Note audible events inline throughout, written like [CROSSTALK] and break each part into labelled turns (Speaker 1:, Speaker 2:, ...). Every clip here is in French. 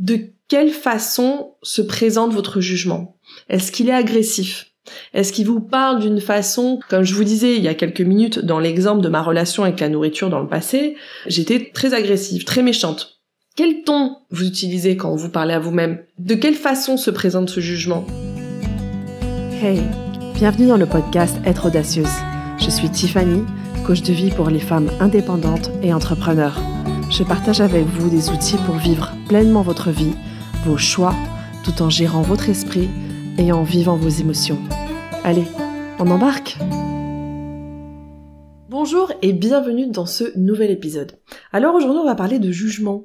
Speaker 1: de quelle façon se présente votre jugement Est-ce qu'il est agressif est-ce qu'il vous parle d'une façon, comme je vous disais il y a quelques minutes dans l'exemple de ma relation avec la nourriture dans le passé, j'étais très agressive, très méchante. Quel ton vous utilisez quand vous parlez à vous-même De quelle façon se présente ce jugement Hey, bienvenue dans le podcast Être audacieuse. Je suis Tiffany, coach de vie pour les femmes indépendantes et entrepreneurs je partage avec vous des outils pour vivre pleinement votre vie, vos choix, tout en gérant votre esprit et en vivant vos émotions. Allez, on embarque Bonjour et bienvenue dans ce nouvel épisode. Alors aujourd'hui on va parler de jugement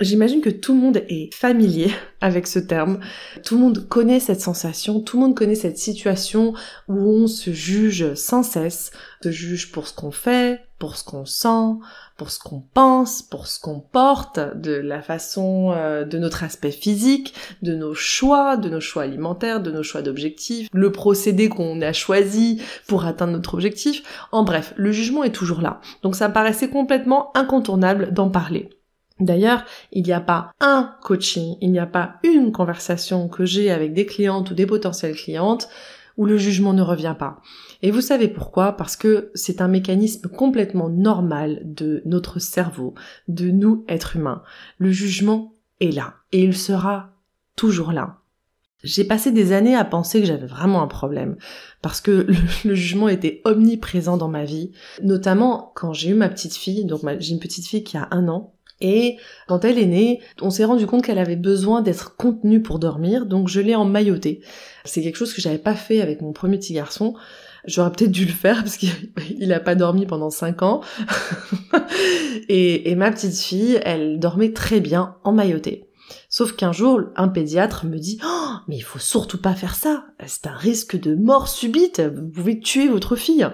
Speaker 1: J'imagine que tout le monde est familier [LAUGHS] avec ce terme. Tout le monde connaît cette sensation, tout le monde connaît cette situation où on se juge sans cesse, on se juge pour ce qu'on fait, pour ce qu'on sent, pour ce qu'on pense, pour ce qu'on porte, de la façon euh, de notre aspect physique, de nos choix, de nos choix alimentaires, de nos choix d'objectifs, le procédé qu'on a choisi pour atteindre notre objectif. En bref, le jugement est toujours là. Donc ça me paraissait complètement incontournable d'en parler. D'ailleurs, il n'y a pas un coaching, il n'y a pas une conversation que j'ai avec des clientes ou des potentielles clientes où le jugement ne revient pas. Et vous savez pourquoi Parce que c'est un mécanisme complètement normal de notre cerveau, de nous, êtres humains. Le jugement est là et il sera toujours là. J'ai passé des années à penser que j'avais vraiment un problème, parce que le, [LAUGHS] le, jugement était omniprésent dans ma vie, notamment quand j'ai eu ma petite fille, donc j'ai une petite fille qui a un an, et quand elle est née, on s'est rendu compte qu'elle avait besoin d'être contenue pour dormir, donc je l'ai emmaillotée. C'est quelque chose que j'avais pas fait avec mon premier petit garçon. J'aurais peut-être dû le faire parce qu'il [LAUGHS] a pas dormi pendant 5 ans. [LAUGHS] et, ma petite fille, elle dormait très bien emmaillotée. Sauf qu'un jour, un pédiatre me dit oh, mais il faut surtout pas faire ça. C'est un risque de mort subite. Vous pouvez tuer votre fille."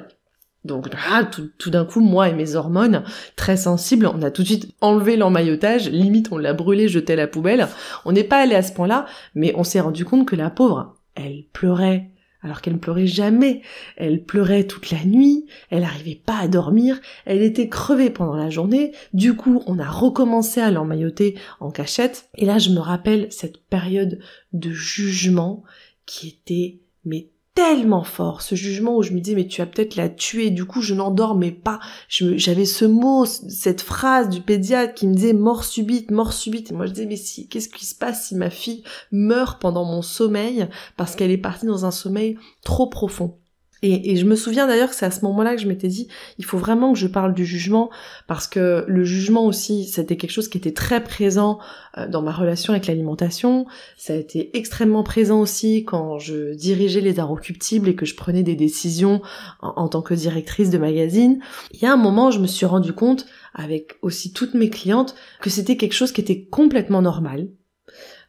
Speaker 1: Donc ah, tout, d'un coup, moi et mes hormones très sensibles, on a tout de suite enlevé l'emmaillotage, limite on l'a brûlé, jeté à la poubelle. On n'est pas allé à ce point-là, mais on s'est rendu compte que la pauvre, elle pleurait. Alors qu'elle ne pleurait jamais, elle pleurait toute la nuit, elle n'arrivait pas à dormir, elle était crevée pendant la journée, du coup on a recommencé à l'emmailloter en cachette, et là je me rappelle cette période de jugement qui était mais tellement fort ce jugement où je me dis mais tu as peut-être la tuer du coup je n'endormais pas j'avais ce mot cette phrase du pédiatre qui me disait mort subite mort subite et moi je disais mais si qu'est-ce qui se passe si ma fille meurt pendant mon sommeil parce qu'elle est partie dans un sommeil trop profond et, je me souviens d'ailleurs que c'est à ce moment-là que je m'étais dit, il faut vraiment que je parle du jugement, parce que le jugement aussi, c'était quelque chose qui était très présent euh, dans ma relation avec l'alimentation. Ça a été extrêmement présent aussi quand je dirigeais les arts et que je prenais des décisions en, en tant que directrice de magazine. Il y a un moment, je me suis rendu compte, avec aussi toutes mes clientes, que c'était quelque chose qui était complètement normal.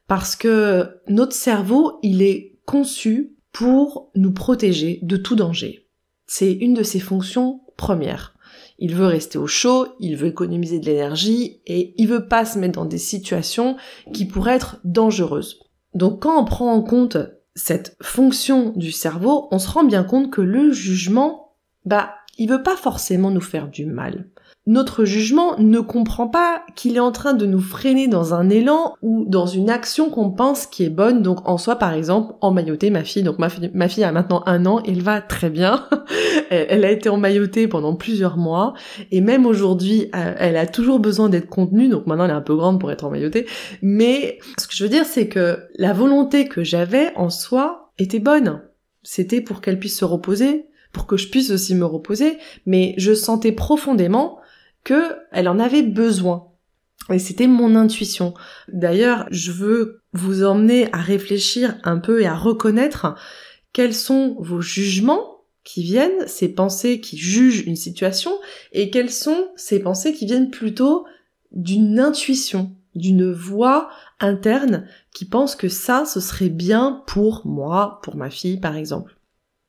Speaker 1: Parce que notre cerveau, il est conçu pour nous protéger de tout danger. C'est une de ses fonctions premières. Il veut rester au chaud, il veut économiser de l'énergie et il veut pas se mettre dans des situations qui pourraient être dangereuses. Donc quand on prend en compte cette fonction du cerveau, on se rend bien compte que le jugement, bah, il veut pas forcément nous faire du mal notre jugement ne comprend pas qu'il est en train de nous freiner dans un élan ou dans une action qu'on pense qui est bonne. Donc en soi, par exemple, emmailloter ma fille. Donc ma, fille, a maintenant un an, elle va très bien. [LAUGHS] elle, a été emmaillotée pendant plusieurs mois. Et même aujourd'hui, euh, elle a toujours besoin d'être contenue. Donc maintenant, elle est un peu grande pour être emmaillotée. Mais ce que je veux dire, c'est que la volonté que j'avais en soi était bonne. C'était pour qu'elle puisse se reposer, pour que je puisse aussi me reposer. Mais je sentais profondément que elle en avait besoin. Et c'était mon intuition. D'ailleurs, je veux vous emmener à réfléchir un peu et à reconnaître quels sont vos jugements qui viennent, ces pensées qui jugent une situation, et quelles sont ces pensées qui viennent plutôt d'une intuition, d'une voix interne qui pense que ça, ce serait bien pour moi, pour ma fille, par exemple.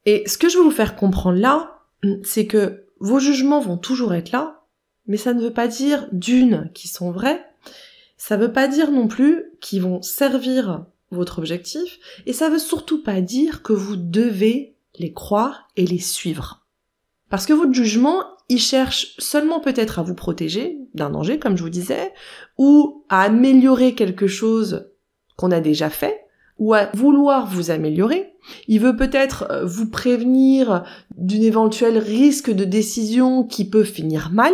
Speaker 1: Et ce que je veux vous faire comprendre là, c'est que vos jugements vont toujours être là, mais ça ne veut pas dire d'une qui sont vraies, ça veut pas dire non plus qu'ils vont servir votre objectif, et ça veut surtout pas dire que vous devez les croire et les suivre. Parce que votre jugement, il cherche seulement peut-être à vous protéger d'un danger, comme je vous disais, ou à améliorer quelque chose qu'on a déjà fait, ou à vouloir vous améliorer. Il veut peut-être euh, vous prévenir d'un éventuel risque de décision qui peut finir mal.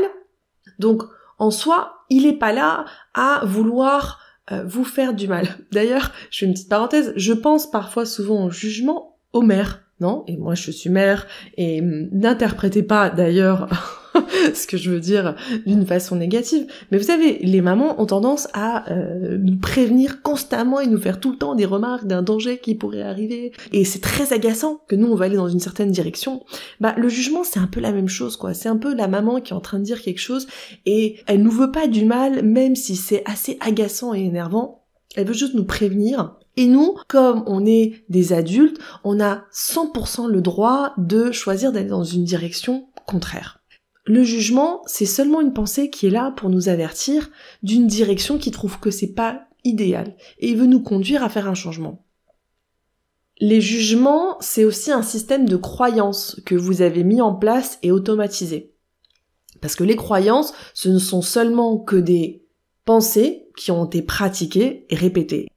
Speaker 1: Donc, en soi, il n'est pas là à vouloir euh, vous faire du mal. [LAUGHS] D'ailleurs, je fais une petite parenthèse, je pense parfois souvent au jugement au maire, non Et moi, je suis maire, et hum, n'interprétez pas d'ailleurs [LAUGHS] [LAUGHS] ce que je veux dire d'une façon négative. Mais vous savez, les mamans ont tendance à euh, nous prévenir constamment et nous faire tout le temps des remarques d'un danger qui pourrait arriver. Et c'est très agaçant que nous, on va aller dans une certaine direction. Bah, le jugement, c'est un peu la même chose, quoi. C'est un peu la maman qui est en train de dire quelque chose et elle nous veut pas du mal, même si c'est assez agaçant et énervant. Elle veut juste nous prévenir et nous, comme on est des adultes, on a 100% le droit de choisir d'aller dans une direction contraire. Le jugement, c'est seulement une pensée qui est là pour nous avertir d'une direction qui trouve que c'est pas idéal et il veut nous conduire à faire un changement. Les jugements, c'est aussi un système de croyances que vous avez mis en place et automatisé. Parce que les croyances, ce ne sont seulement que des pensées qui ont été pratiquées et répétées.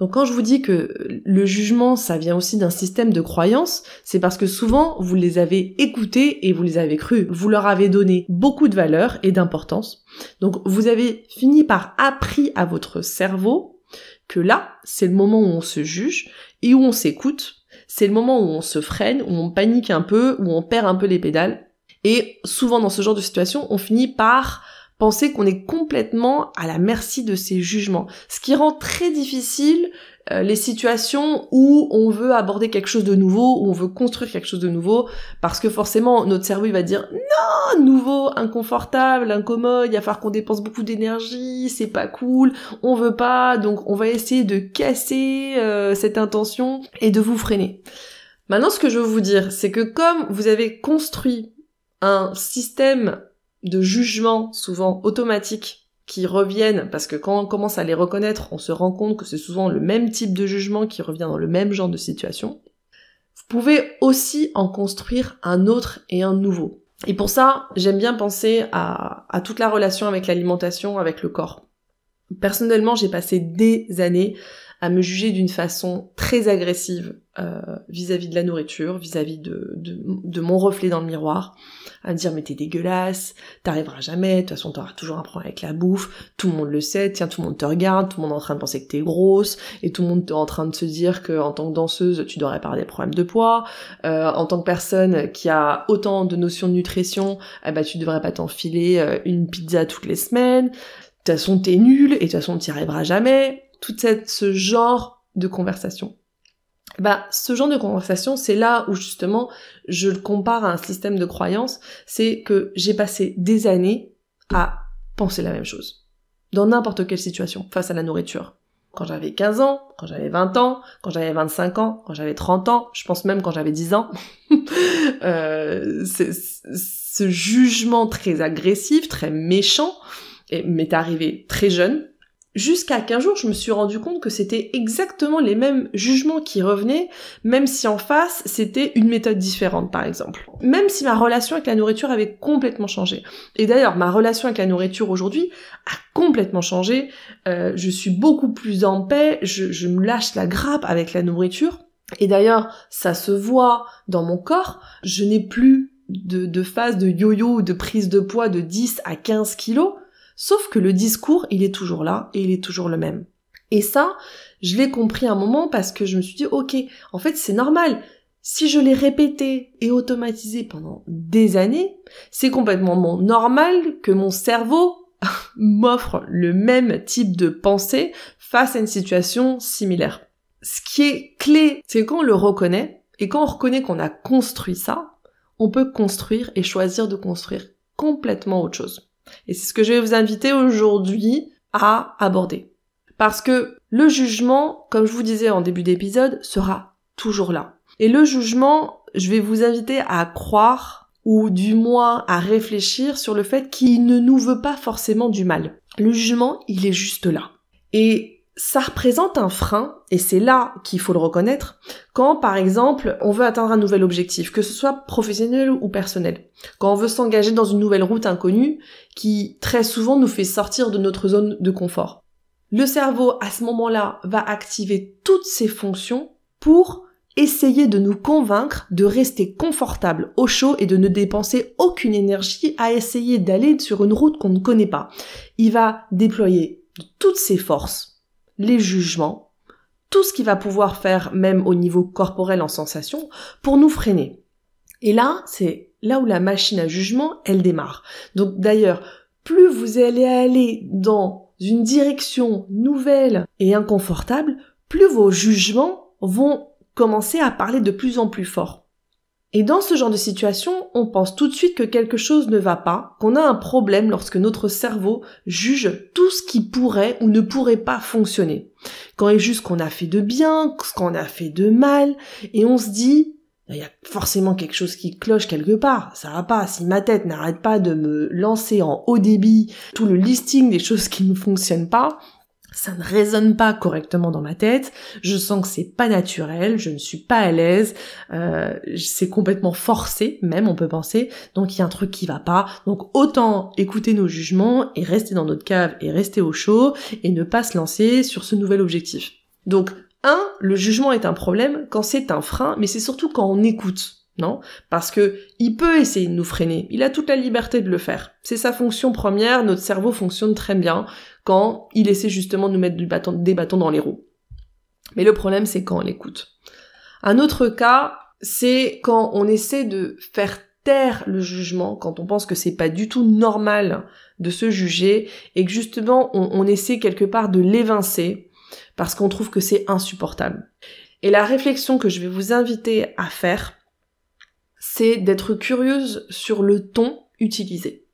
Speaker 1: Donc quand je vous dis que le jugement, ça vient aussi d'un système de croyances, c'est parce que souvent, vous les avez écoutés et vous les avez crus. Vous leur avez donné beaucoup de valeur et d'importance. Donc vous avez fini par appris à votre cerveau que là, c'est le moment où on se juge et où on s'écoute. C'est le moment où on se freine, où on panique un peu, où on perd un peu les pédales. Et souvent dans ce genre de situation, on finit par penser qu'on est complètement à la merci de ces jugements, ce qui rend très difficile euh, les situations où on veut aborder quelque chose de nouveau, où on veut construire quelque chose de nouveau, parce que forcément notre cerveau va dire non, nouveau, inconfortable, incommode, il va falloir qu'on dépense beaucoup d'énergie, c'est pas cool, on veut pas, donc on va essayer de casser euh, cette intention et de vous freiner. Maintenant ce que je veux vous dire, c'est que comme vous avez construit un système de jugements souvent automatiques qui reviennent, parce que quand on commence à les reconnaître, on se rend compte que c'est souvent le même type de jugement qui revient dans le même genre de situation, vous pouvez aussi en construire un autre et un nouveau. Et pour ça, j'aime bien penser à, toute la relation avec l'alimentation, avec le corps. Personnellement, j'ai passé des années à me juger d'une façon très agressive euh, vis-à-vis de la nourriture, vis-à-vis de, mon reflet dans le miroir, à me dire mais t'es dégueulasse, t'arriveras jamais, de toute façon t'auras toujours un problème avec la bouffe, tout le monde le sait, tiens tout le monde te regarde, tout le monde est en train de penser que t'es grosse, et tout le monde est en train de se dire que en tant que danseuse tu devrais avoir des problèmes de poids, euh, en tant que personne qui a autant de notions de nutrition, eh ben, tu devrais pas t'enfiler euh, une pizza toutes les semaines, de toute façon t'es nulle, et de toute façon t'y arriveras jamais, tout ce genre de conversation bah, ce genre de conversation, c'est là où justement je le compare à un système de croyance, c'est que j'ai passé des années à penser la même chose. Dans n'importe quelle situation, face à la nourriture. Quand j'avais 15 ans, quand j'avais 20 ans, quand j'avais 25 ans, quand j'avais 30 ans, je pense même quand j'avais 10 ans, [LAUGHS] euh, ce jugement très agressif, très méchant, m'est arrivé très jeune, Jusqu'à qu'un jour, je me suis rendu compte que c'était exactement les mêmes jugements qui revenaient, même si en face, c'était une méthode différente, par exemple. Même si ma relation avec la nourriture avait complètement changé. Et d'ailleurs, ma relation avec la nourriture aujourd'hui a complètement changé. Euh, je suis beaucoup plus en paix, je, me lâche la grappe avec la nourriture. Et d'ailleurs, ça se voit dans mon corps. Je n'ai plus de, de phase de yo-yo, ou de prise de poids de 10 à 15 kilos. Sauf que le discours, il est toujours là et il est toujours le même. Et ça, je l'ai compris à un moment parce que je me suis dit, ok, en fait c'est normal. Si je l'ai répété et automatisé pendant des années, c'est complètement normal que mon cerveau [LAUGHS] m'offre le même type de pensée face à une situation similaire. Ce qui est clé, c'est quand on le reconnaît et quand on reconnaît qu'on a construit ça, on peut construire et choisir de construire complètement autre chose. Et c'est ce que je vais vous inviter aujourd'hui à aborder. Parce que le jugement, comme je vous disais en début d'épisode, sera toujours là. Et le jugement, je vais vous inviter à croire ou du moins à réfléchir sur le fait qu'il ne nous veut pas forcément du mal. Le jugement, il est juste là. Et ça représente un frein, et c'est là qu'il faut le reconnaître, quand par exemple on veut atteindre un nouvel objectif, que ce soit professionnel ou personnel, quand on veut s'engager dans une nouvelle route inconnue qui très souvent nous fait sortir de notre zone de confort. Le cerveau à ce moment-là va activer toutes ses fonctions pour essayer de nous convaincre de rester confortable au chaud et de ne dépenser aucune énergie à essayer d'aller sur une route qu'on ne connaît pas. Il va déployer toutes ses forces les jugements, tout ce qui va pouvoir faire même au niveau corporel en sensation pour nous freiner. Et là, c'est là où la machine à jugement, elle démarre. Donc d'ailleurs, plus vous allez aller dans une direction nouvelle et inconfortable, plus vos jugements vont commencer à parler de plus en plus fort. Et dans ce genre de situation, on pense tout de suite que quelque chose ne va pas, qu'on a un problème lorsque notre cerveau juge tout ce qui pourrait ou ne pourrait pas fonctionner. Quand il juge ce qu'on a fait de bien, ce qu'on a fait de mal, et on se dit, ben, il y a forcément quelque chose qui cloche quelque part, ça va pas, si ma tête n'arrête pas de me lancer en haut débit tout le listing des choses qui ne fonctionnent pas, ça ne résonne pas correctement dans ma tête, je sens que c'est pas naturel, je ne suis pas à l'aise, euh, c'est complètement forcé, même on peut penser, donc il y a un truc qui va pas. Donc autant écouter nos jugements et rester dans notre cave et rester au chaud et ne pas se lancer sur ce nouvel objectif. Donc un, le jugement est un problème quand c'est un frein, mais c'est surtout quand on écoute. Parce que il peut essayer de nous freiner. Il a toute la liberté de le faire. C'est sa fonction première. Notre cerveau fonctionne très bien quand il essaie justement de nous mettre des bâtons dans les roues. Mais le problème, c'est quand on l'écoute. Un autre cas, c'est quand on essaie de faire taire le jugement, quand on pense que c'est pas du tout normal de se juger et que justement on essaie quelque part de l'évincer parce qu'on trouve que c'est insupportable. Et la réflexion que je vais vous inviter à faire, c'est d'être curieuse sur le ton utilisé.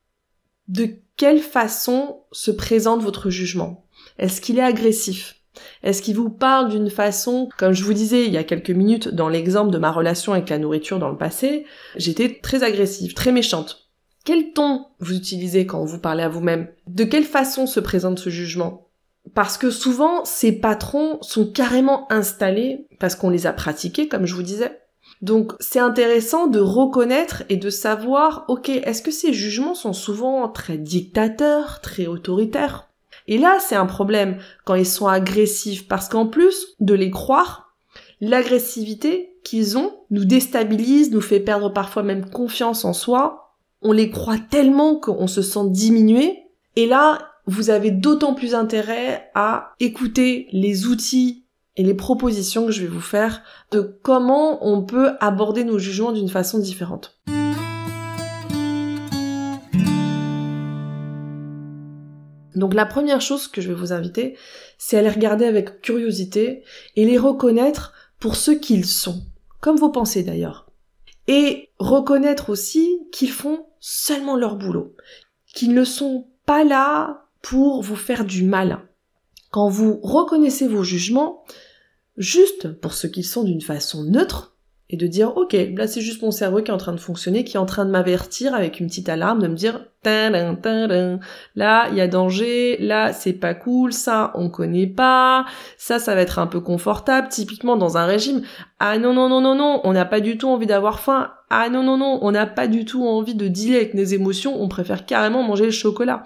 Speaker 1: De quelle façon se présente votre jugement Est-ce qu'il est agressif Est-ce qu'il vous parle d'une façon, comme je vous disais il y a quelques minutes dans l'exemple de ma relation avec la nourriture dans le passé, j'étais très agressive, très méchante. Quel ton vous utilisez quand vous parlez à vous-même De quelle façon se présente ce jugement Parce que souvent, ces patrons sont carrément installés parce qu'on les a pratiqués, comme je vous disais. Donc c'est intéressant de reconnaître et de savoir, ok, est-ce que ces jugements sont souvent très dictateurs, très autoritaires Et là, c'est un problème quand ils sont agressifs, parce qu'en plus de les croire, l'agressivité qu'ils ont nous déstabilise, nous fait perdre parfois même confiance en soi, on les croit tellement qu'on se sent diminué, et là, vous avez d'autant plus intérêt à écouter les outils et les propositions que je vais vous faire de comment on peut aborder nos jugements d'une façon différente. Donc la première chose que je vais vous inviter, c'est à les regarder avec curiosité et les reconnaître pour ce qu'ils sont, comme vos pensées d'ailleurs. Et reconnaître aussi qu'ils font seulement leur boulot, qu'ils ne sont pas là pour vous faire du mal. Quand vous reconnaissez vos jugements, juste pour ce qu'ils sont d'une façon neutre et de dire ok là c'est juste mon cerveau qui est en train de fonctionner qui est en train de m'avertir avec une petite alarme de me dire là il y a danger là c'est pas cool ça on connaît pas ça ça va être un peu confortable typiquement dans un régime ah non non non non non on n'a pas du tout envie d'avoir faim ah non non non on n'a pas du tout envie de dealer avec nos émotions on préfère carrément manger le chocolat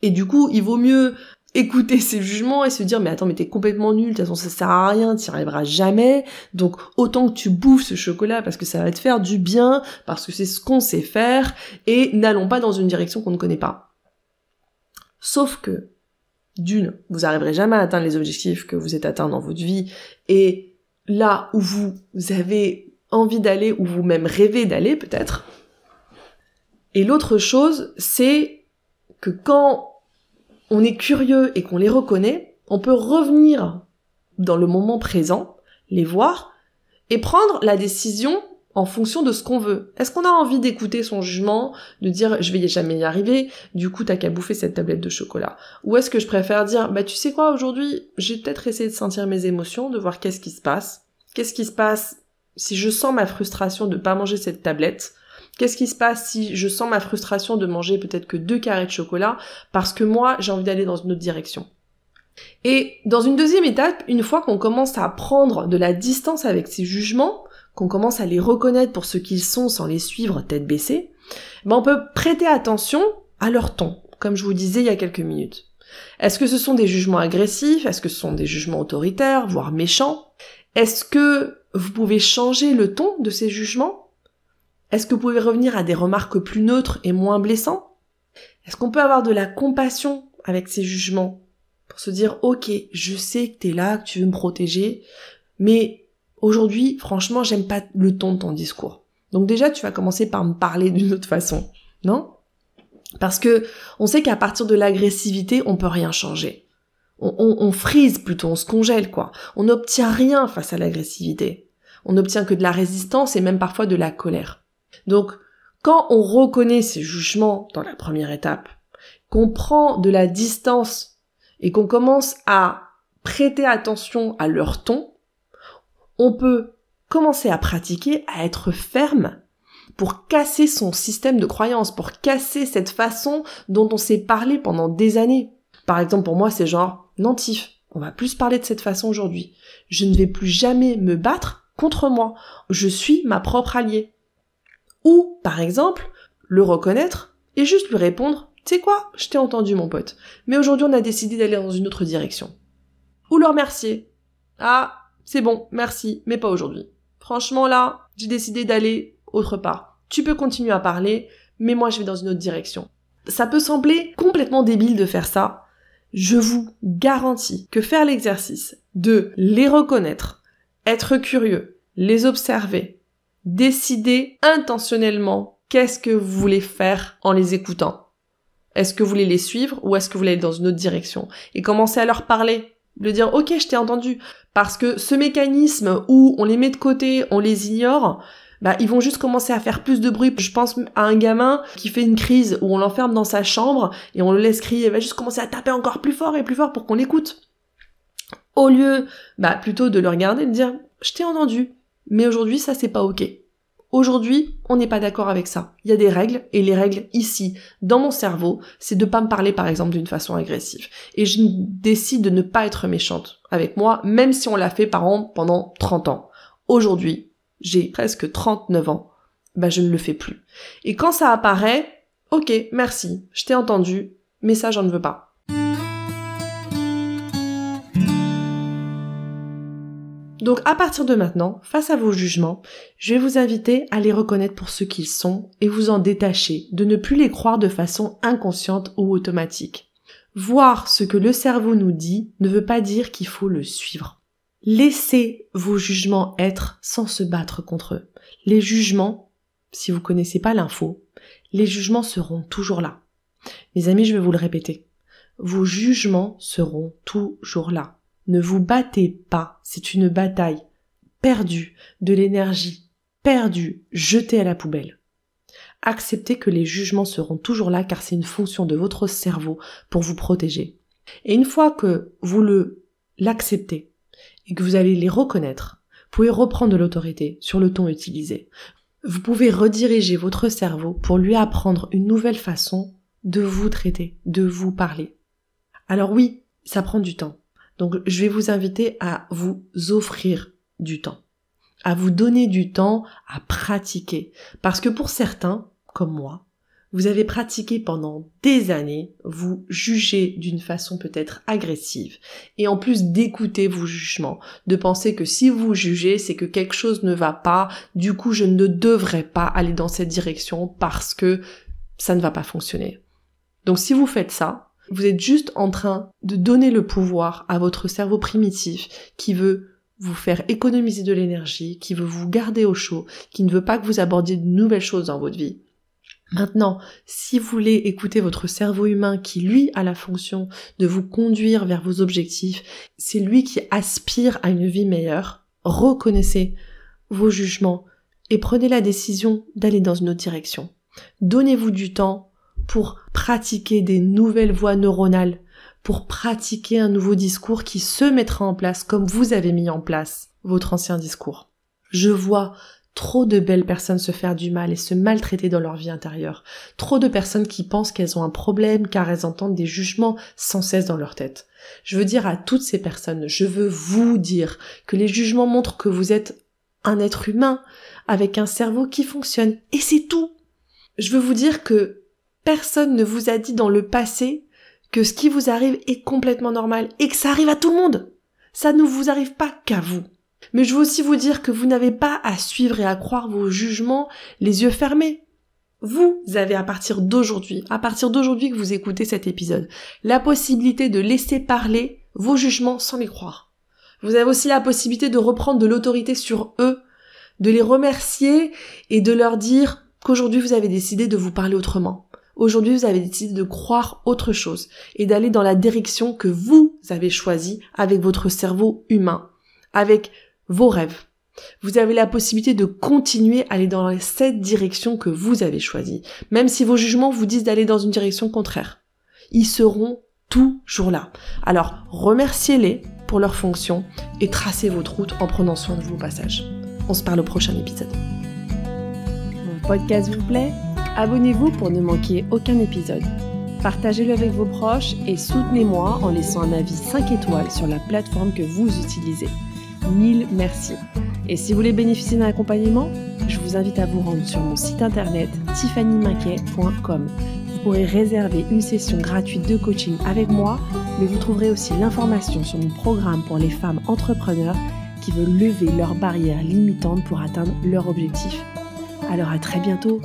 Speaker 1: et du coup il vaut mieux écouter ses jugements et se dire mais attends mais t'es complètement nul, de toute façon ça sert à rien, t'y arriveras jamais, donc autant que tu bouffes ce chocolat parce que ça va te faire du bien, parce que c'est ce qu'on sait faire, et n'allons pas dans une direction qu'on ne connaît pas. Sauf que, d'une, vous arriverez jamais à atteindre les objectifs que vous êtes atteints dans votre vie, et là où vous avez envie d'aller, ou vous-même rêvez d'aller peut-être. Et l'autre chose, c'est que quand on est curieux et qu'on les reconnaît, on peut revenir dans le moment présent, les voir, et prendre la décision en fonction de ce qu'on veut. Est-ce qu'on a envie d'écouter son jugement, de dire je vais jamais y arriver, du coup t'as qu'à bouffer cette tablette de chocolat Ou est-ce que je préfère dire bah tu sais quoi aujourd'hui, j'ai peut-être essayé de sentir mes émotions, de voir qu'est-ce qui se passe. Qu'est-ce qui se passe si je sens ma frustration de pas manger cette tablette Qu'est-ce qui se passe si je sens ma frustration de manger peut-être que deux carrés de chocolat parce que moi j'ai envie d'aller dans une autre direction Et dans une deuxième étape, une fois qu'on commence à prendre de la distance avec ces jugements, qu'on commence à les reconnaître pour ce qu'ils sont sans les suivre tête baissée, eh ben on peut prêter attention à leur ton, comme je vous disais il y a quelques minutes. Est-ce que ce sont des jugements agressifs Est-ce que ce sont des jugements autoritaires, voire méchants Est-ce que vous pouvez changer le ton de ces jugements est-ce que vous pouvez revenir à des remarques plus neutres et moins blessantes Est-ce qu'on peut avoir de la compassion avec ces jugements pour se dire ok, je sais que tu es là, que tu veux me protéger, mais aujourd'hui, franchement, j'aime pas le ton de ton discours. Donc déjà, tu vas commencer par me parler d'une autre façon, non Parce que on sait qu'à partir de l'agressivité, on peut rien changer. On, on frise plutôt, on se congèle quoi. On n'obtient rien face à l'agressivité. On n'obtient que de la résistance et même parfois de la colère. Donc, quand on reconnaît ces jugements dans la première étape, qu'on prend de la distance et qu'on commence à prêter attention à leur ton, on peut commencer à pratiquer, à être ferme pour casser son système de croyance, pour casser cette façon dont on s'est parlé pendant des années. Par exemple, pour moi, c'est genre, nantif, on va plus parler de cette façon aujourd'hui. Je ne vais plus jamais me battre contre moi. Je suis ma propre alliée. Ou, par exemple, le reconnaître et juste lui répondre Tu sais quoi, je t'ai entendu mon pote, mais aujourd'hui on a décidé d'aller dans une autre direction. Ou le remercier. Ah, c'est bon, merci, mais pas aujourd'hui. Franchement là, j'ai décidé d'aller autre part. Tu peux continuer à parler, mais moi je vais dans une autre direction. Ça peut sembler complètement débile de faire ça. Je vous garantis que faire l'exercice de les reconnaître, être curieux, les observer, Décider intentionnellement qu'est-ce que vous voulez faire en les écoutant. Est-ce que vous voulez les suivre ou est-ce que vous voulez aller dans une autre direction Et commencer à leur parler. De dire ok je t'ai entendu parce que ce mécanisme où on les met de côté, on les ignore, bah, ils vont juste commencer à faire plus de bruit. Je pense à un gamin qui fait une crise où on l'enferme dans sa chambre et on le laisse crier, il va juste commencer à taper encore plus fort et plus fort pour qu'on l'écoute. Au lieu, bah, plutôt de le regarder et de dire, je t'ai entendu. Mais aujourd'hui, ça c'est pas ok. Aujourd'hui, on n'est pas d'accord avec ça. Il y a des règles, et les règles ici, dans mon cerveau, c'est de pas me parler par exemple d'une façon agressive. Et je décide de ne pas être méchante avec moi, même si on l'a fait par an pendant 30 ans. Aujourd'hui, j'ai presque 39 ans, bah je ne le fais plus. Et quand ça apparaît, ok, merci, je t'ai entendu, mais ça j'en veux pas. Donc à partir de maintenant, face à vos jugements, je vais vous inviter à les reconnaître pour ce qu'ils sont et vous en détacher, de ne plus les croire de façon inconsciente ou automatique. Voir ce que le cerveau nous dit ne veut pas dire qu'il faut le suivre. Laissez vos jugements être sans se battre contre eux. Les jugements, si vous connaissez pas l'info, les jugements seront toujours là. Mes amis, je vais vous le répéter. Vos jugements seront toujours là. Ne vous battez pas, c'est une bataille perdue, de l'énergie perdue, jetée à la poubelle. Acceptez que les jugements seront toujours là car c'est une fonction de votre cerveau pour vous protéger. Et une fois que vous le l'acceptez et que vous allez les reconnaître, vous pouvez reprendre de l'autorité sur le ton utilisé. Vous pouvez rediriger votre cerveau pour lui apprendre une nouvelle façon de vous traiter, de vous parler. Alors oui, ça prend du temps. Donc je vais vous inviter à vous offrir du temps, à vous donner du temps à pratiquer. Parce que pour certains, comme moi, vous avez pratiqué pendant des années, vous jugez d'une façon peut-être agressive, et en plus d'écouter vos jugements, de penser que si vous jugez, c'est que quelque chose ne va pas, du coup je ne devrais pas aller dans cette direction parce que ça ne va pas fonctionner. Donc si vous faites ça, vous êtes juste en train de donner le pouvoir à votre cerveau primitif qui veut vous faire économiser de l'énergie, qui veut vous garder au chaud, qui ne veut pas que vous abordiez de nouvelles choses dans votre vie. Maintenant, si vous voulez écouter votre cerveau humain qui, lui, a la fonction de vous conduire vers vos objectifs, c'est lui qui aspire à une vie meilleure, reconnaissez vos jugements et prenez la décision d'aller dans une autre direction. Donnez-vous du temps pour pratiquer des nouvelles voies neuronales, pour pratiquer un nouveau discours qui se mettra en place comme vous avez mis en place votre ancien discours. Je vois trop de belles personnes se faire du mal et se maltraiter dans leur vie intérieure. Trop de personnes qui pensent qu'elles ont un problème car elles entendent des jugements sans cesse dans leur tête. Je veux dire à toutes ces personnes, je veux vous dire que les jugements montrent que vous êtes un être humain avec un cerveau qui fonctionne et c'est tout. Je veux vous dire que personne ne vous a dit dans le passé que ce qui vous arrive est complètement normal et que ça arrive à tout le monde. Ça ne vous arrive pas qu'à vous. Mais je veux aussi vous dire que vous n'avez pas à suivre et à croire vos jugements les yeux fermés. Vous avez à partir d'aujourd'hui, à partir d'aujourd'hui que vous écoutez cet épisode, la possibilité de laisser parler vos jugements sans les croire. Vous avez aussi la possibilité de reprendre de l'autorité sur eux, de les remercier et de leur dire qu'aujourd'hui vous avez décidé de vous parler autrement, Aujourd'hui, vous avez décidé de croire autre chose et d'aller dans la direction que vous avez choisie avec votre cerveau humain, avec vos rêves. Vous avez la possibilité de continuer à aller dans cette direction que vous avez choisie, même si vos jugements vous disent d'aller dans une direction contraire. Ils seront toujours là. Alors, remerciez-les pour leur fonction et tracez votre route en prenant soin de vos passages. On se parle au prochain épisode. Mon podcast vous plaît abonnez-vous pour ne manquer aucun épisode. Partagez-le avec vos proches et soutenez-moi en laissant un avis 5 étoiles sur la plateforme que vous utilisez. Mille merci. Et si vous voulez bénéficier d'un accompagnement, je vous invite à vous rendre sur mon site internet tiffanymaquet.com. Vous pourrez réserver une session gratuite de coaching avec moi, mais vous trouverez aussi l'information sur mon programme pour les femmes entrepreneurs qui veulent lever leurs barrières limitantes pour atteindre leurs objectif. Alors à très bientôt